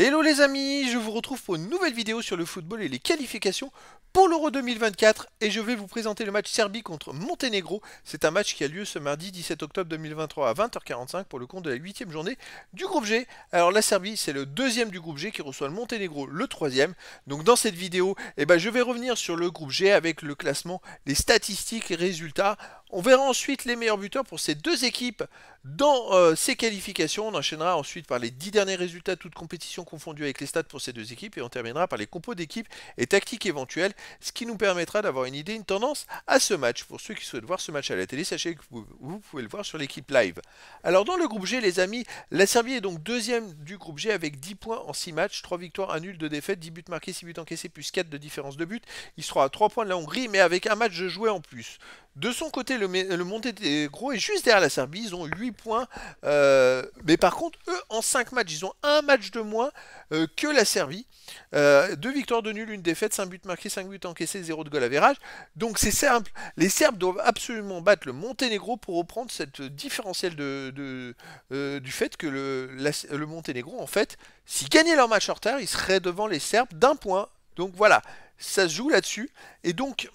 Hello les amis, je vous retrouve pour une nouvelle vidéo sur le football et les qualifications pour l'Euro 2024 et je vais vous présenter le match Serbie contre Monténégro. C'est un match qui a lieu ce mardi 17 octobre 2023 à 20h45 pour le compte de la 8ème journée du groupe G. Alors la Serbie c'est le deuxième du groupe G qui reçoit le Monténégro le troisième. Donc dans cette vidéo eh ben, je vais revenir sur le groupe G avec le classement, les statistiques et résultats. On verra ensuite les meilleurs buteurs pour ces deux équipes dans euh, ces qualifications. On enchaînera ensuite par les dix derniers résultats, toutes compétitions confondues avec les stats pour ces deux équipes. Et on terminera par les compos d'équipes et tactiques éventuelles, ce qui nous permettra d'avoir une idée, une tendance à ce match. Pour ceux qui souhaitent voir ce match à la télé, sachez que vous, pouvez le voir sur l'équipe live. Alors dans le groupe G, les amis, la Serbie est donc deuxième du groupe G avec 10 points en 6 matchs, 3 victoires, 1 nul, 2 défaites, 10 buts marqués, 6 buts encaissés, plus 4 de différence de but. Il sera à 3 points de la Hongrie, mais avec un match de jouets en plus. De son côté, le, Monténégro est juste derrière la Serbie, ils ont 8 points. Euh, mais par contre, eux, en 5 matchs, ils ont un match de moins euh, que la Serbie. Euh, deux victoires de nul, une défaite, 5 buts marqués, 5 buts encaissés, 0 de goal à virage Donc c'est simple, les Serbes doivent absolument battre le Monténégro pour reprendre cette différentielle euh, du fait que le, le Monténégro, en fait, s'ils gagnaient leur match en retard, il serait devant les Serbes d'un point. Donc voilà, ça se joue là-dessus. Et donc,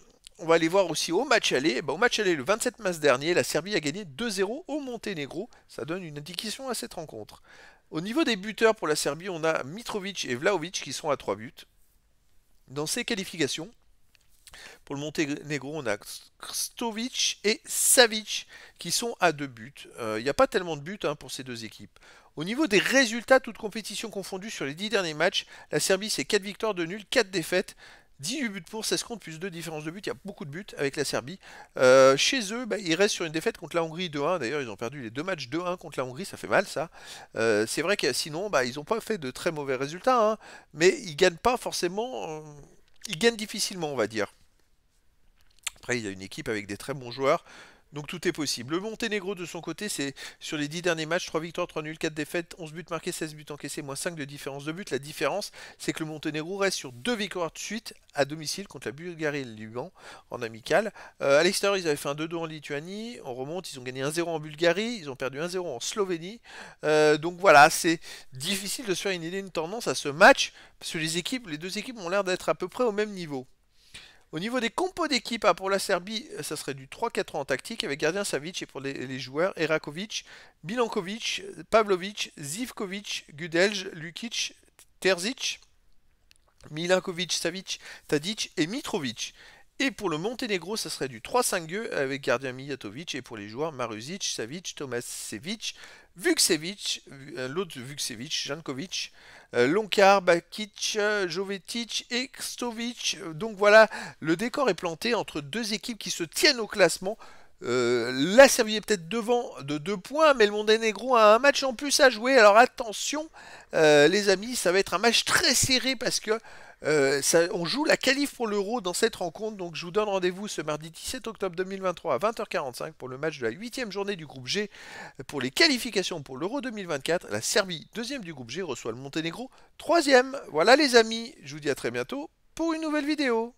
on va aller voir aussi au match aller. Eh ben, au match aller, le 27 mars dernier, la Serbie a gagné 2-0 au Monténégro. Ça donne une indication à cette rencontre. Au niveau des buteurs pour la Serbie, on a Mitrovic et Vlaovic qui sont à 3 buts. Dans ces qualifications, pour le Monténégro, on a Krstovic et Savic qui sont à 2 buts. Il euh, n'y a pas tellement de buts hein, pour ces deux équipes. Au niveau des résultats, toutes compétitions confondues sur les 10 derniers matchs, la Serbie c'est 4 victoires de nuls, 4 défaites. 18 buts pour, 16 contre, plus 2 différences de buts, Il y a beaucoup de buts avec la Serbie. Euh, chez eux, bah, ils restent sur une défaite contre la Hongrie 2-1. D'ailleurs, ils ont perdu les deux matchs 2-1 contre la Hongrie. Ça fait mal, ça. Euh, c'est vrai que sinon, bah, ils n'ont pas fait de très mauvais résultats. Hein. mais ils gagnent pas forcément. Euh, ils gagnent difficilement, on va dire. Après, il y a une équipe avec des très bons joueurs. Donc tout est possible. Le Monténégro de son côté, c'est sur les 10 derniers matchs, 3 victoires, 3 nuls, 4 défaites, 11 buts marqués, 16 buts encaissés, moins 5 de différence de but. La différence, c'est que le Monténégro reste sur 2 victoires de suite à domicile contre la Bulgarie et le Liban en amical. Euh, à l'extérieur, ils avaient fait un 2-2 en Lituanie, on remonte, ils ont gagné 1-0 en Bulgarie, ils ont perdu 1-0 en Slovénie. Euh, donc voilà, c'est difficile de se faire une idée, une tendance à ce match, parce que les équipes, les deux équipes ont l'air d'être à peu près au même niveau. Au niveau des compos d'équipe, ah, pour la Serbie, euh, ça serait du 3-4 en tactique avec Gardien Savic et pour les, les joueurs Erakovic, Milankovic, Pavlovic, Zivkovic, Gudelj, Lukic, Terzic, Milankovic, Savic, Tadic et Mitrovic. Et pour le Monténégro, ça serait du 3-5-2 avec gardien Mijatovic. Et pour les joueurs, Maruzic, Savic, Tomasevic, Vuksevic, euh, l'autre Vuksevic, Jankovic, euh, Lonkar, Bakic, euh, Jovetic et Kstovic. Donc voilà, le décor est planté entre deux équipes qui se tiennent au classement. Euh, la Serbie est peut-être devant de 2 points, mais le Monténégro a un match en plus à jouer. Alors attention, euh, les amis, ça va être un match très serré parce que euh, on joue la qualif pour l'euro dans cette rencontre. Donc je vous donne rendez-vous ce mardi 17 octobre 2023 à 20h45 pour le match de la 8 journée du groupe G pour les qualifications pour l'euro 2024. La Serbie, deuxième du groupe G, reçoit le Monténégro, troisième. Voilà les amis, je vous dis à très bientôt pour une nouvelle vidéo.